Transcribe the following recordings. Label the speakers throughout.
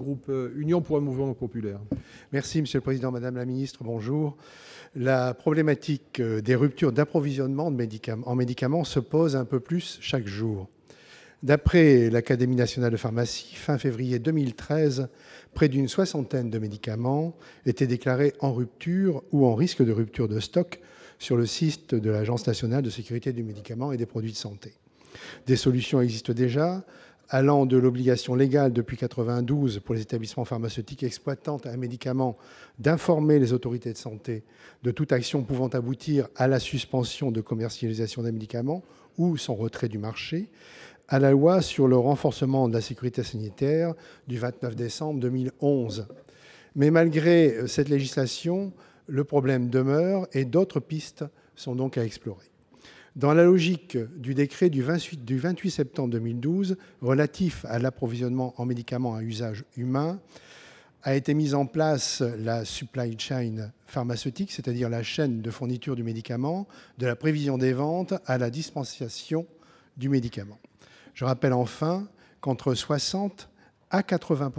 Speaker 1: groupe euh, Union pour un mouvement populaire. Merci monsieur le Président, Madame la Ministre, bonjour. La problématique euh, des ruptures d'approvisionnement en médicaments se pose un peu plus chaque jour. D'après l'Académie nationale de pharmacie, fin février 2013, près d'une soixantaine de médicaments étaient déclarés en rupture ou en risque de rupture de stock sur le site de l'Agence nationale de sécurité du médicament et des produits de santé. Des solutions existent déjà, allant de l'obligation légale depuis 1992 pour les établissements pharmaceutiques exploitant un médicament d'informer les autorités de santé de toute action pouvant aboutir à la suspension de commercialisation d'un médicament ou son retrait du marché, à la loi sur le renforcement de la sécurité sanitaire du 29 décembre 2011. Mais malgré euh, cette législation, le problème demeure et d'autres pistes sont donc à explorer. Dans la logique du décret du 28 septembre 2012 relatif à l'approvisionnement en médicaments à usage humain, a été mise en place la supply chain pharmaceutique, c'est-à-dire la chaîne de fourniture du médicament, de la prévision des ventes à la dispensation du médicament. Je rappelle enfin qu'entre 60 à 80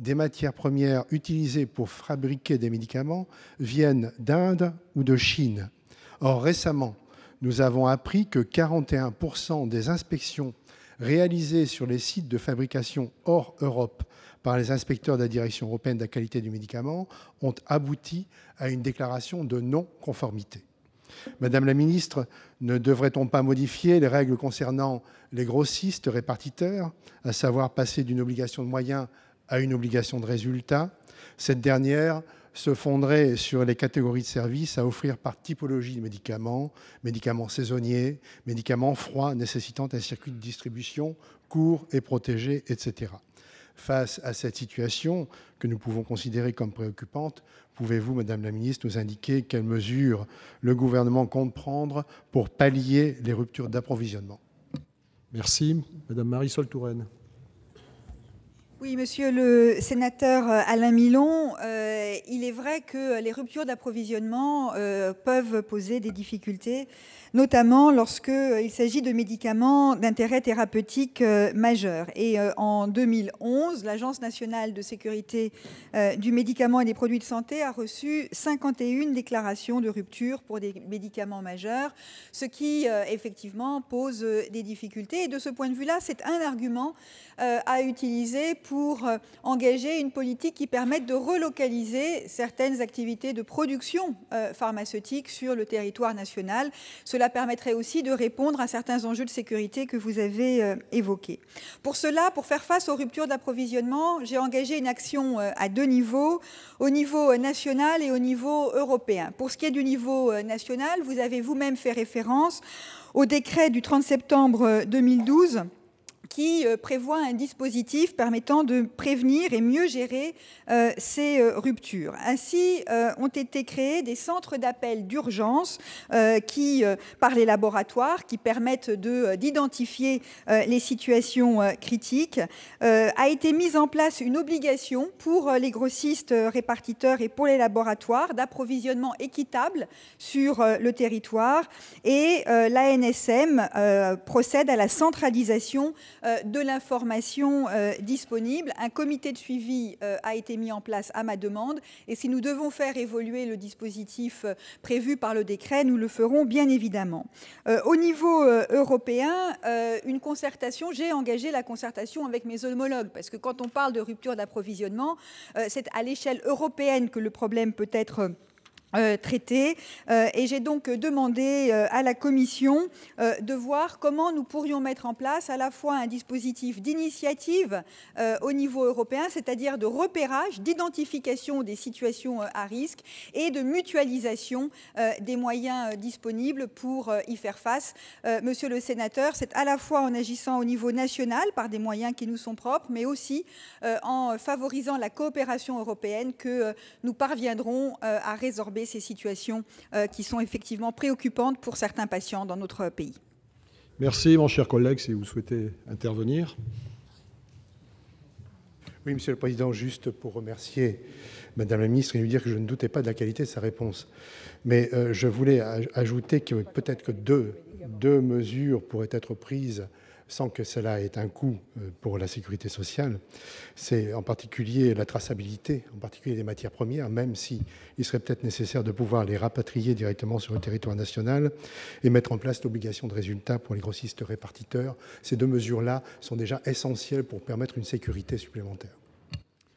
Speaker 1: des matières premières utilisées pour fabriquer des médicaments viennent d'Inde ou de Chine. Or, récemment, nous avons appris que 41% des inspections réalisées sur les sites de fabrication hors Europe par les inspecteurs de la Direction européenne de la qualité du médicament ont abouti à une déclaration de non-conformité. Madame la ministre, ne devrait-on pas modifier les règles concernant les grossistes répartiteurs, à savoir passer d'une obligation de moyens à une obligation de résultats Cette dernière se fonderait sur les catégories de services à offrir par typologie de médicaments, médicaments saisonniers, médicaments froids nécessitant un circuit de distribution court et protégé, etc. Face à cette situation que nous pouvons considérer comme préoccupante, pouvez-vous, Madame la Ministre, nous indiquer quelles mesures le gouvernement compte prendre pour pallier les ruptures d'approvisionnement Merci. Madame Marisol Touraine.
Speaker 2: Oui, monsieur le sénateur euh, Alain Milon, euh, il est vrai que les ruptures d'approvisionnement euh, peuvent poser des difficultés, notamment lorsqu'il s'agit de médicaments d'intérêt thérapeutique majeur. Et en 2011, l'Agence nationale de sécurité du médicament et des produits de santé a reçu 51 déclarations de rupture pour des médicaments majeurs, ce qui effectivement pose des difficultés. Et de ce point de vue-là, c'est un argument à utiliser pour pour euh, engager une politique qui permette de relocaliser certaines activités de production euh, pharmaceutique sur le territoire national. Cela permettrait aussi de répondre à certains enjeux de sécurité que vous avez euh, évoqués. Pour cela, pour faire face aux ruptures d'approvisionnement, j'ai engagé une action à deux niveaux, au niveau national et au niveau européen. Pour ce qui est du niveau national, vous avez vous-même fait référence au décret du 30 septembre 2012 qui euh, prévoit un dispositif permettant de prévenir et mieux gérer euh, ces euh, ruptures. Ainsi, ont été créés des centres d'appel d'urgence qui, par les laboratoires, qui permettent d'identifier les situations critiques. a été mise en place une obligation pour les grossistes répartiteurs et pour les laboratoires d'approvisionnement équitable sur le territoire et l'ANSM procède à la centralisation euh, de l'information euh, disponible. Un comité de suivi euh, a été mis en place à ma demande. Et si nous devons faire évoluer le dispositif prévu par le décret, nous le ferons bien évidemment. au niveau européen, une concertation, j'ai engagé la concertation avec mes homologues, parce que quand on parle de rupture d'approvisionnement, c'est à l'échelle européenne que le problème peut être euh, traité. Euh, et j'ai donc euh, demandé à la Commission de voir comment nous pourrions mettre en place à la fois un dispositif d'initiative au niveau européen, c'est-à-dire de repérage, d'identification des situations à risque et de mutualisation des moyens disponibles pour y faire face. monsieur le sénateur, c'est à la fois en agissant au niveau national par des moyens qui nous sont propres, mais aussi en favorisant la coopération européenne que nous parviendrons à résorber ces situations euh, qui sont effectivement préoccupantes pour certains patients dans notre pays.
Speaker 1: Merci, mon cher collègue, si vous souhaitez intervenir. Oui, Monsieur le Président, juste pour remercier Madame la Ministre et lui dire que je ne doutais pas de la qualité de sa réponse. Mais euh, je voulais ajouter que peut-être que deux mesures pourraient être prises sans que cela ait un coût euh, pour la sécurité sociale. C'est en particulier la traçabilité, en particulier des matières premières, même si il serait peut-être nécessaire de pouvoir les rapatrier directement sur le territoire national et mettre en place l'obligation de résultat pour les grossistes répartiteurs. Ces deux mesures-là sont déjà essentielles pour permettre une sécurité supplémentaire.